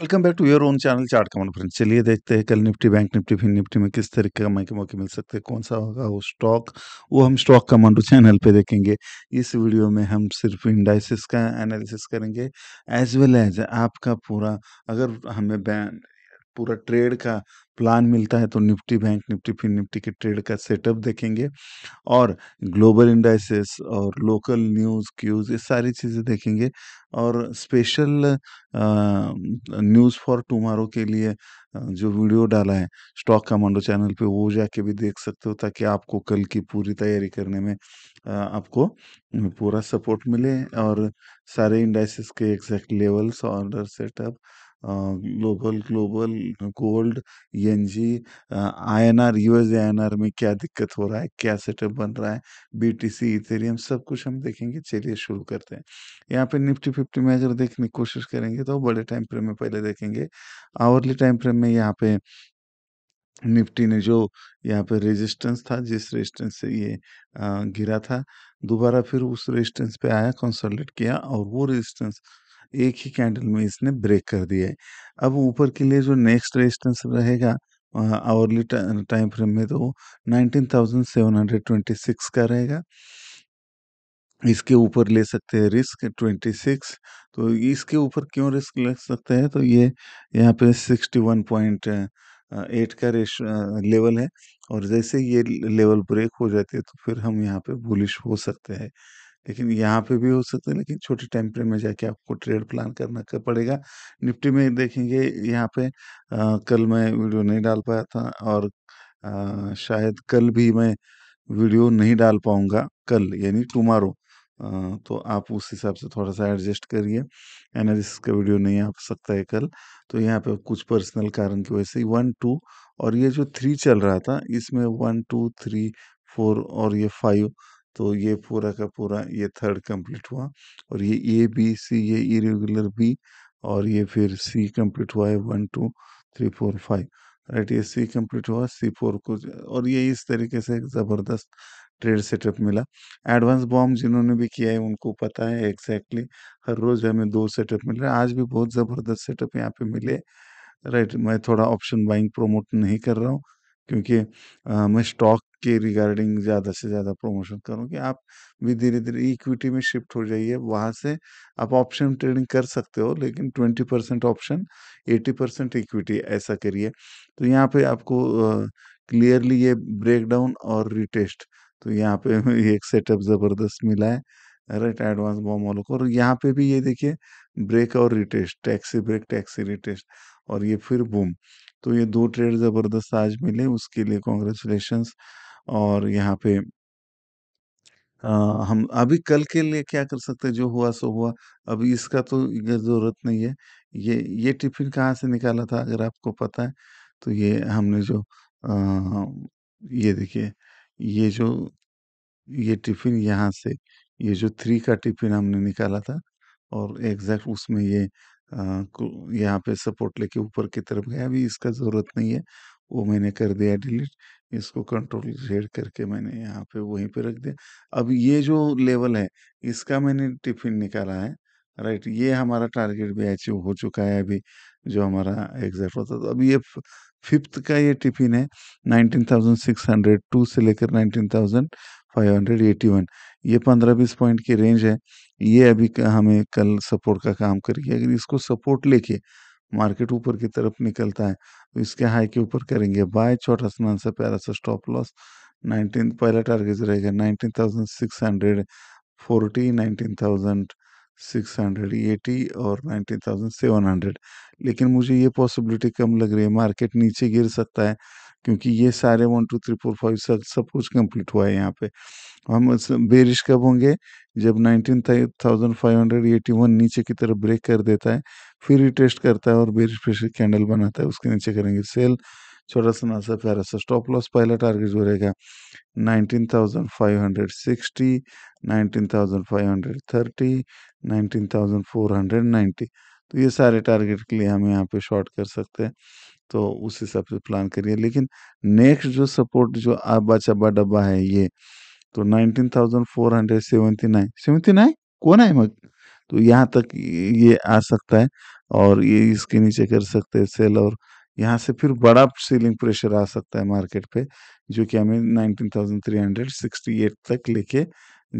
Welcome back to your own channel chart common friend चलिए देखते हैं कल निफ्टी बैंक निफ्टी फिर निफ्टी में किस तरीके का मैं मौके मिल सकते हैं कौन सा होगा वो स्टॉक वो हम स्टॉक कमांडो चैनल पे देखेंगे इस वीडियो में हम सिर्फ इंडाइसिस का एनालिसिस करेंगे एज वेल एज आपका पूरा अगर हमें पूरा ट्रेड का प्लान मिलता है तो निफ्टी बैंक निफ्टी फिर निफ्टी के ट्रेड का सेटअप देखेंगे और ग्लोबल इंडाइसेस और लोकल न्यूज़ क्यूज़ ये सारी चीज़ें देखेंगे और स्पेशल न्यूज़ फॉर टुमारो के लिए जो वीडियो डाला है स्टॉक कमांडो चैनल पे वो जाके भी देख सकते हो ताकि आपको कल की पूरी तैयारी करने में आपको पूरा सपोर्ट मिले और सारे इंडाइसेस के exact levels order setup global global gold US I N R में क्या दिक्कत हो रहा है क्या सेटअप बन रहा है बीटीसी इथेरियम सब कुछ हम देखेंगे चलिए शुरू करते हैं यहाँ पे निफ्टी फिफ्टी में अगर देखने की कोशिश करेंगे तो बड़े टाइम फ्रेम में पहले देखेंगे आवरली टाइम फ्रेम में यहाँ पे निफ्टी ने जो यहाँ पे रेजिस्टेंस था जिस रेजिस्टेंस से ये गिरा था दोबारा फिर उस रेजिस्टेंस पे आया कंसोलिडेट किया और वो रेजिस्टेंस एक ही कैंडल में इसने ब्रेक कर दिया है अब ऊपर के लिए जो नेक्स्ट रेजिस्टेंस रहेगा आवरली टाइम फ्रेम में तो नाइनटीन का रहेगा इसके ऊपर ले सकते हैं रिस्क 26 तो इसके ऊपर क्यों रिस्क ले सकते हैं तो ये यहाँ पे 61.8 का रेश लेवल है और जैसे ये लेवल ब्रेक हो जाती है तो फिर हम यहाँ पे बुलिश हो सकते हैं लेकिन यहाँ पे भी हो सकता है लेकिन छोटे टाइम फ्रेम में जाके आपको ट्रेड प्लान करना कर पड़ेगा निफ्टी में देखेंगे यहाँ पे आ, कल मैं वीडियो नहीं डाल पाया था और आ, शायद कल भी मैं वीडियो नहीं डाल पाऊंगा कल यानी टुमारो तो आप उस हिसाब से थोड़ा सा एडजस्ट करिए एनालिसिस का वीडियो नहीं आ सकता है कल तो यहाँ पे कुछ पर्सनल कारण की वजह से वन टू और ये जो थ्री चल रहा था इसमें वन टू थ्री फोर और ये फाइव तो ये पूरा का पूरा ये थर्ड कंप्लीट हुआ और ये ए बी सी ये इरेगुलर बी और ये फिर सी कंप्लीट हुआ है one two three four five right ये सी कंप्लीट हुआ सी फोर को और ये इस तरीके से एक ज़बरदस्त ट्रेड सेटअप मिला एडवांस बॉम्ब जिन्होंने भी किया है उनको पता है एग्जैक्टली हर रोज़ हमें दो सेटअप मिल रहे हैं आज भी बहुत ज़बरदस्त सेटअप यहाँ पे मिले राइट मैं थोड़ा ऑप्शन बाइंग प्रोमोट नहीं कर रहा हूँ क्योंकि आ, मैं स्टॉक के रिगार्डिंग ज़्यादा से ज़्यादा प्रमोशन करूँ कि आप भी धीरे धीरे इक्विटी में शिफ्ट हो जाइए वहाँ से आप ऑप्शन ट्रेडिंग कर सकते हो लेकिन twenty percent option eighty percent equity ऐसा करिए तो यहाँ पे आपको क्लियरली ये ब्रेकडाउन और रिटेस्ट तो यहाँ पे एक सेटअप ज़बरदस्त मिला है राइट एडवांस बॉम वालों को और यहाँ पे भी ये देखिए ब्रेक और retest taxi break taxi retest और ये फिर बूम तो ये दो ट्रेड ज़बरदस्त आज मिले उसके लिए कॉन्ग्रेचुलेशंस और यहाँ पे आ, हम अभी कल के लिए क्या कर सकते हैं जो हुआ सो हुआ, अभी इसका तो ज़रूरत नहीं है। ये ये टिफ़िन कहाँ से निकाला था अगर आपको पता है, तो ये हमने जो आ, ये देखिए, ये जो ये टिफ़िन यहाँ से, ये जो थ्री का टिफ़िन हमने निकाला था और एग्ज़ैक्ट उसमें ये यहाँ पे सपोर्ट लेके ऊपर की तरफ गया, अभी इसका ज़रूरत नहीं है, वो मैंने कर दिया डिलीट। इसको कंट्रोल जेड करके मैंने यहाँ पे वहीं पे रख दिया अब ये जो लेवल है इसका मैंने टिफिन निकाला है राइट ये हमारा टारगेट भी अचीव हो चुका है अभी जो हमारा एग्जैक्ट होता तो अभी ये फिफ्थ का ये टिफिन है 19,600 टू से लेकर 19,581 ये 15-20 पॉइंट की रेंज है ये अभी हमें कल सपोर्ट का काम करके अगर इसको सपोर्ट लेके मार्केट ऊपर की तरफ निकलता है तो इसके हाई के ऊपर करेंगे बाय छोटा स्नान सा प्यारा सा स्टॉप लॉस नाइनटीन पहला टारगेट रहेगा nineteen thousand six hundred forty nineteen thousand six hundred eighty और नाइनटीन थाउजेंड सेवन हंड्रेड लेकिन मुझे ये पॉसिबिलिटी कम लग रही है मार्केट नीचे गिर सकता है क्योंकि ये सारे one two three four five सब कुछ कंप्लीट हुआ है यहाँ पे हम बेरिश कब होंगे जब 19,581 नीचे की तरफ ब्रेक कर देता है फिर रिटेस्ट करता है और बेरिश प्रेशर कैंडल बनाता है उसके नीचे करेंगे सेल छोटा सा नासा प्यारा सा स्टॉप लॉस पहला टारगेट जो रहेगा 19,560 19,530 नाइन्टी तो ये सारे टारगेट के लिए हम यहाँ पे शॉर्ट कर सकते हैं तो उस हिसाब से प्लान करिए लेकिन नेक्स्ट जो सपोर्ट जो आबा चबा डब्बा है ये तो nineteen thousand four hundred seventy nine seventy nine कौन है मग तो यहाँ तक ये आ सकता है और ये इसके नीचे कर सकते हैं सेल और यहाँ से फिर बड़ा सेलिंग प्रेशर आ सकता है मार्केट पे जो कि हमें एट तक लेके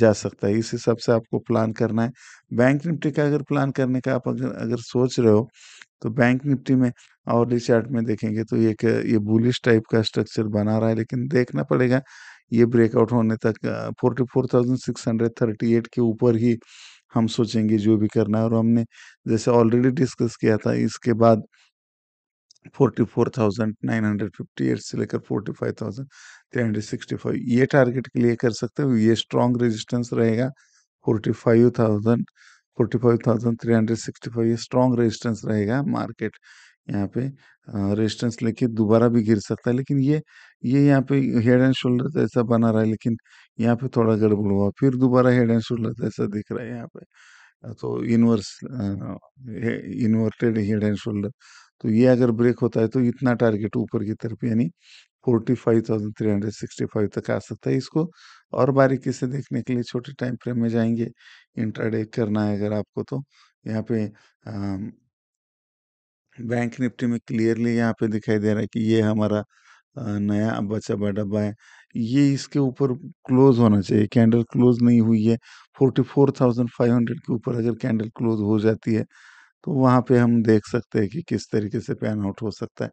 जा सकता है इस हिसाब से आपको प्लान करना है बैंक निफ्टी का अगर प्लान करने का आप अगर अगर सोच रहे हो तो बैंक निफ्टी में और चार्ट में देखेंगे तो ये ये बुलिश टाइप का स्ट्रक्चर बना रहा है लेकिन देखना पड़ेगा ये ब्रेकआउट होने तक forty four thousand six hundred thirty eight के ऊपर ही हम सोचेंगे जो भी करना है और हमने जैसे ऑलरेडी डिस्कस किया था इसके बाद forty four thousand nine hundred fifty eight से लेकर forty five thousand three hundred sixty five ये टारगेट के लिए कर सकते हो ये स्ट्रॉन्ग रेजिस्टेंस रहेगा forty five thousand forty five thousand three hundred sixty five ये स्ट्रॉन्ग रेजिस्टेंस रहेगा मार्केट यहाँ पे रेजिस्टेंस लेके दोबारा भी गिर सकता है लेकिन ये ये यहाँ पे हेड एंड शोल्डर ऐसा बना रहा है लेकिन यहाँ पे थोड़ा गड़बड़ हुआ फिर दोबारा हेड एंड शोल्डर ऐसा दिख रहा है यहाँ पे तो inverse inverted head and shoulder तो ये अगर ब्रेक होता है तो इतना टारगेट ऊपर की तरफ यानी forty five thousand three hundred sixty five तक आ सकता है इसको और बारीकी से देखने के लिए छोटे टाइम फ्रेम में जाएंगे इंट्राडे करना है अगर आपको तो यहाँ पे बैंक निफ्टी में क्लियरली यहाँ पे दिखाई दे रहा है कि ये हमारा नया बचा हुआ डब्बा है ये इसके ऊपर क्लोज होना चाहिए कैंडल क्लोज नहीं हुई है 44,500 के ऊपर अगर कैंडल क्लोज हो जाती है तो वहाँ पे हम देख सकते हैं कि किस तरीके से पैन आउट हो सकता है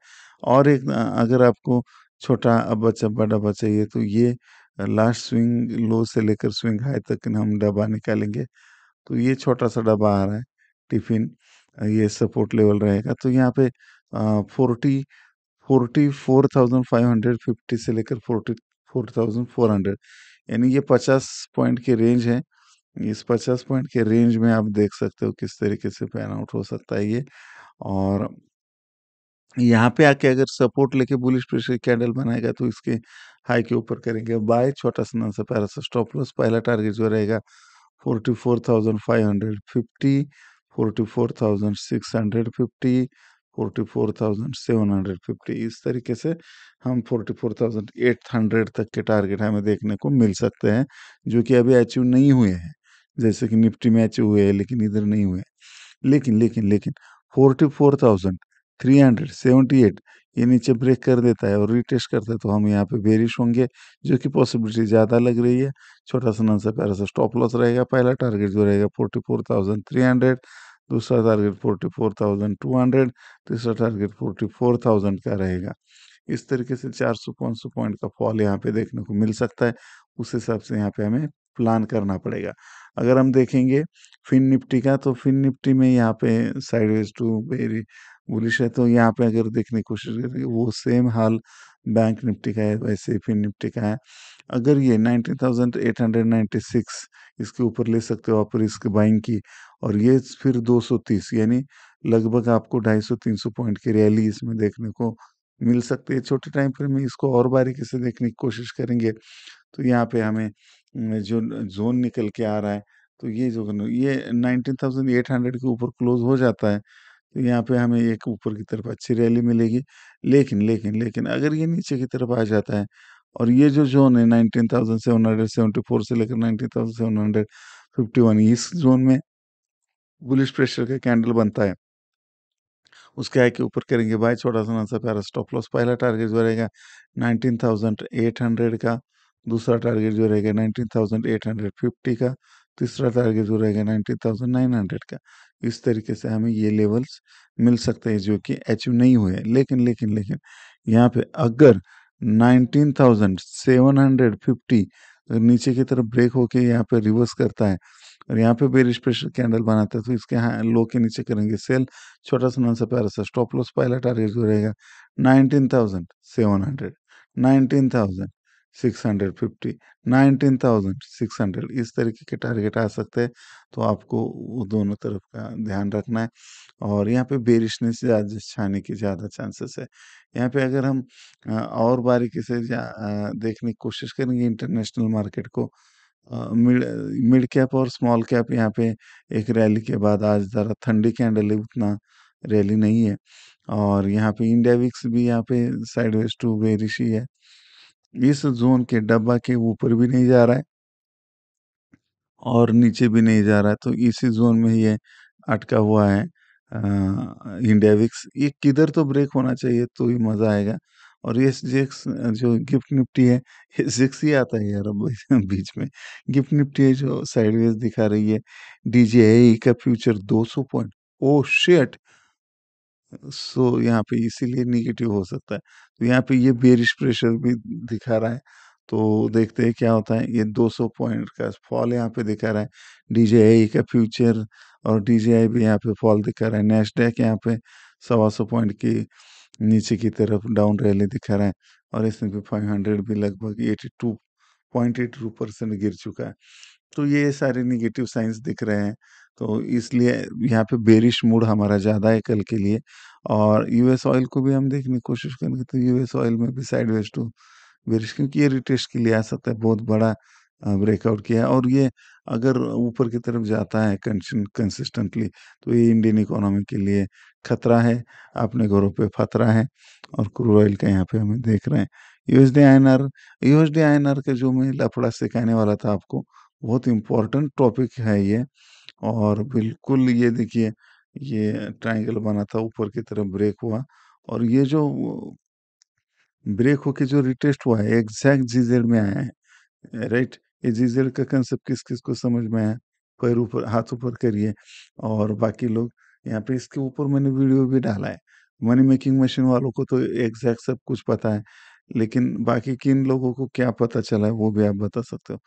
और एक अगर आपको छोटा अब्बा चब्बा डब्बा चाहिए तो ये लास्ट स्विंग लो से लेकर स्विंग हाई तक हम डब्बा निकालेंगे तो ये छोटा सा डब्बा आ रहा है टिफिन ये सपोर्ट लेवल रहेगा तो यहाँ पे forty forty four thousand five hundred fifty से लेकर forty four thousand four hundred यानी ये पचास पॉइंट के रेंज है इस पचास पॉइंट के रेंज में आप देख सकते हो किस तरीके से पैन आउट हो सकता है ये और यहाँ पे आके अगर सपोर्ट लेके बुलिश प्रेशर कैंडल बनाएगा तो इसके हाई के ऊपर करेंगे बाय छोटा सा से पैरा स्टॉप लॉस पहला टारगेट जो रहेगा forty four thousand five hundred fifty 44,650 44,750 इस तरीके से हम 44,800 तक के टारगेट हमें देखने को मिल सकते हैं जो कि अभी अचीव नहीं हुए हैं जैसे कि निफ्टी में अचीव हुए हैं लेकिन इधर नहीं हुए लेकिन लेकिन लेकिन 44,378 ये नीचे ब्रेक कर देता है और रिटेस्ट करते है तो हम यहाँ पे बेरिश होंगे जो कि पॉसिबिलिटी ज़्यादा लग रही है छोटा सा नंसा प्यारा सा स्टॉप लॉस रहेगा पहला टारगेट जो रहेगा forty four thousand three hundred दूसरा target forty four thousand two hundred तीसरा टारगेट फोर्टी फोर थाउजेंड का रहेगा इस तरीके से चार सौ पाँच सौ पॉइंट का फॉल यहाँ पे देखने को मिल सकता है उस हिसाब से यहाँ पे हमें प्लान करना पड़ेगा अगर हम देखेंगे फिन निफ्टी का तो फिन निफ्टी में यहाँ पे साइडवेज टू वेरी बुलिश है तो यहाँ पे अगर देखने की कोशिश करें वो सेम हाल बैंक निफ्टी का है वैसे फिर निफ्टी का है अगर ये 19,896 इसके ऊपर ले सकते हो आप रिस्क बाइंग की और ये फिर 230 यानी लगभग आपको 250-300 पॉइंट की रैली इसमें देखने को मिल सकती है छोटे टाइम फिर में इसको और बारीकी से देखने की कोशिश करेंगे तो यहाँ पे हमें जो जोन निकल के आ रहा है तो ये जो ये हंड्रेड के ऊपर क्लोज हो जाता है तो यहाँ पे हमें एक ऊपर की तरफ अच्छी रैली मिलेगी लेकिन लेकिन लेकिन अगर ये नीचे की तरफ आ जाता है और ये जो जोन है nineteen thousand seven hundred seventy four से लेकर nineteen thousand seven hundred fifty one इस जोन में बुलिश प्रेशर का कैंडल बनता है उसके आई के ऊपर करेंगे भाई छोटा सा ना सा प्यारा स्टॉप लॉस पहला टारगेट जो रहेगा नाइनटीन थाउजेंड एट हंड्रेड का दूसरा टारगेट जो रहेगा nineteen thousand eight hundred fifty का तीसरा टारगेट जो रहेगा नाइनटीन थाउजेंड नाइन हंड्रेड का इस तरीके से हमें ये लेवल्स मिल सकते हैं जो कि अचीव नहीं हुए लेकिन लेकिन लेकिन यहाँ पे अगर 19,750 नीचे की तरफ ब्रेक होके यहाँ पे रिवर्स करता है और यहाँ पे बेरिश प्रेशर कैंडल बनाता है तो इसके हाँ लो के नीचे करेंगे सेल छोटा सा नॉन सा प्यारा सा स्टॉप लॉस पहला टारगेट जो रहेगा nineteen thousand six hundred fifty nineteen thousand six hundred इस तरीके के टारगेट आ सकते हैं तो आपको वो दोनों तरफ का ध्यान रखना है और यहाँ पे से ज़्यादा छाने की ज़्यादा चांसेस है यहाँ पे अगर हम और बारीकी से देखने की कोशिश करेंगे इंटरनेशनल मार्केट को मिड मिड कैप और स्मॉल कैप यहाँ पे एक रैली के बाद आज ज़रा ठंडी कैंडल है उतना रैली नहीं है और यहाँ पे इंडिया विक्स भी यहाँ पे साइड टू बेरिश ही है इस जोन के डब्बा के ऊपर भी नहीं जा रहा है और नीचे भी नहीं जा रहा है तो इसी जोन में ये अटका हुआ है इंडिया विक्स ये किधर तो ब्रेक होना चाहिए तो ही मज़ा आएगा और ये जेक्स जो गिफ्ट निफ्टी है ये सिक्स ही आता है यार बीच में गिफ्ट निफ्टी है जो साइडवेज दिखा रही है डी e का फ्यूचर 200 पॉइंट ओ oh शेट सो यहाँ पे इसीलिए निगेटिव हो सकता है। तो यहाँ पे ये बेरिश प्रेशर भी दिखा रहा है। तो देखते हैं क्या होता है। ये 200 पॉइंट का फॉल यहाँ पे दिखा रहा है। डीजेआई का फ्यूचर और डीजेआई भी यहाँ पे फॉल दिखा रहा है। नैस्डैक यहाँ पे सवा सौ पॉइंट के नीचे की तरफ डाउन रैली दिखा रहा है और इसमें फाइव 500 भी लगभग 82.82 परसेंट गिर चुका है। तो ये सारे निगेटिव साइंस दिख रहे हैं तो इसलिए यहाँ पे बेरिश मूड हमारा ज़्यादा है कल के लिए और यूएस ऑयल को भी हम देखने की कोशिश करेंगे तो यूएस ऑयल में भी साइडवेज टू बेरिश क्योंकि ये रिटेस्ट के लिए आ सकता है बहुत बड़ा ब्रेकआउट किया है और ये अगर ऊपर की तरफ जाता है कंसिस्टेंटली तो ये इंडियन इकोनॉमी के लिए खतरा है अपने घरों पे खतरा है और क्रूड ऑयल का यहाँ पे हमें देख रहे हैं USD I N R USD I N R का जो मैं लफड़ा सिखाने वाला था आपको बहुत इम्पोर्टेंट टॉपिक है ये और बिल्कुल ये देखिए, ये ट्रायंगल बना था, ऊपर की तरफ ब्रेक हुआ और ये जो ब्रेक होके जो रिटेस्ट हुआ है, एग्ज़ैक्ट जिगज़ैग में आया है, राइट? ये जिगज़ैग का कंसेप्ट किस-किस को समझ में आया? पैर ऊपर, हाथ ऊपर करिए और बाकी लोग यहाँ पे इसके ऊपर मैंने वीडियो भी डाला है। मनी मेकिंग मशीन वालों को तो एग्ज़ैक्ट सब कुछ पता है, लेकिन बाकी किन लोगों को क्या पता चला है, वो भी आप बता सकते हो।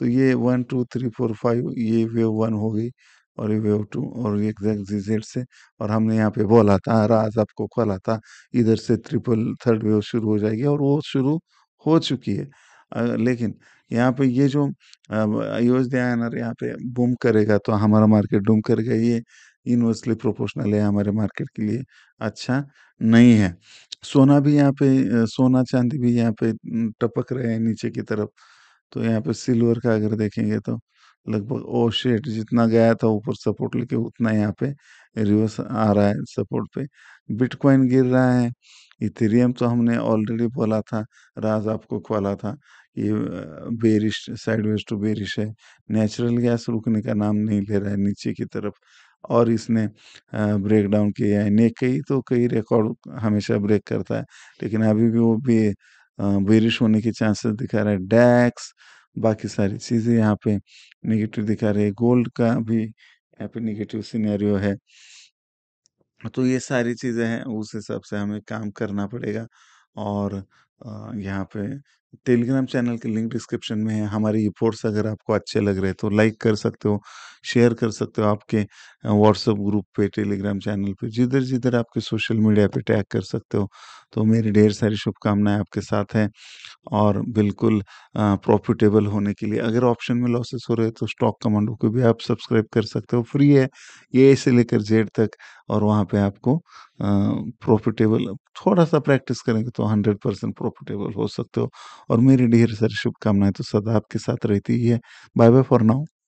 तो ये one two three four five ये वेव वन हो गई और ये वेव टू और एग्जैक्ट जेड से और हमने यहाँ पे बोला था राज आपको खोला था इधर से ट्रिपल थर्ड वेव शुरू हो जाएगी और वो शुरू हो चुकी है लेकिन यहाँ पे ये जो अयोध्या यहाँ पे बूम करेगा तो हमारा मार्केट डूम करेगा ये इनवर्सली प्रोपोर्शनल है हमारे मार्केट के लिए अच्छा नहीं है सोना भी यहाँ पे सोना चांदी भी यहाँ पे टपक रहे हैं नीचे की तरफ तो यहाँ पे सिल्वर का अगर देखेंगे तो लगभग ओ शेट जितना गया था ऊपर सपोर्ट लेके उतना यहाँ पे रिवर्स आ रहा है सपोर्ट पे बिटकॉइन गिर रहा है इथेरियम तो हमने ऑलरेडी बोला था राज आपको खोला था ये bearish sideways to bearish है नेचुरल गैस रुकने का नाम नहीं ले रहा है नीचे की तरफ और इसने ब्रेक डाउन किया है ने कई तो कई रिकॉर्ड हमेशा ब्रेक करता है लेकिन अभी भी वो भी बेरिश होने के चांसेस दिखा रहा है डैक्स बाकी सारी चीज़ें यहाँ पे नेगेटिव दिखा रहे गोल्ड का भी यहाँ पे नेगेटिव सिनेरियो है तो ये सारी चीज़ें हैं उस हिसाब से हमें काम करना पड़ेगा और यहाँ पे टेलीग्राम चैनल के लिंक डिस्क्रिप्शन में है हमारे रिपोर्ट्स अगर आपको अच्छे लग रहे तो लाइक कर सकते हो शेयर कर सकते हो आपके व्हाट्सएप ग्रुप पे टेलीग्राम चैनल पे जिधर जिधर आपके सोशल मीडिया पे टैग कर सकते हो तो मेरी ढेर सारी शुभकामनाएं आपके साथ हैं और बिल्कुल प्रॉफिटेबल होने के लिए अगर ऑप्शन में लॉसेस हो रहे हैं तो स्टॉक कमांडो को भी आप सब्सक्राइब कर सकते हो फ्री है ये से लेकर जेड तक और वहाँ पे आपको प्रॉफिटेबल थोड़ा सा प्रैक्टिस करेंगे तो हंड्रेड परसेंट प्रॉफिटेबल हो सकते हो और मेरी ढेर सारी शुभकामनाएं तो सदा आपके साथ रहती ही है बाय बाय फॉर नाउ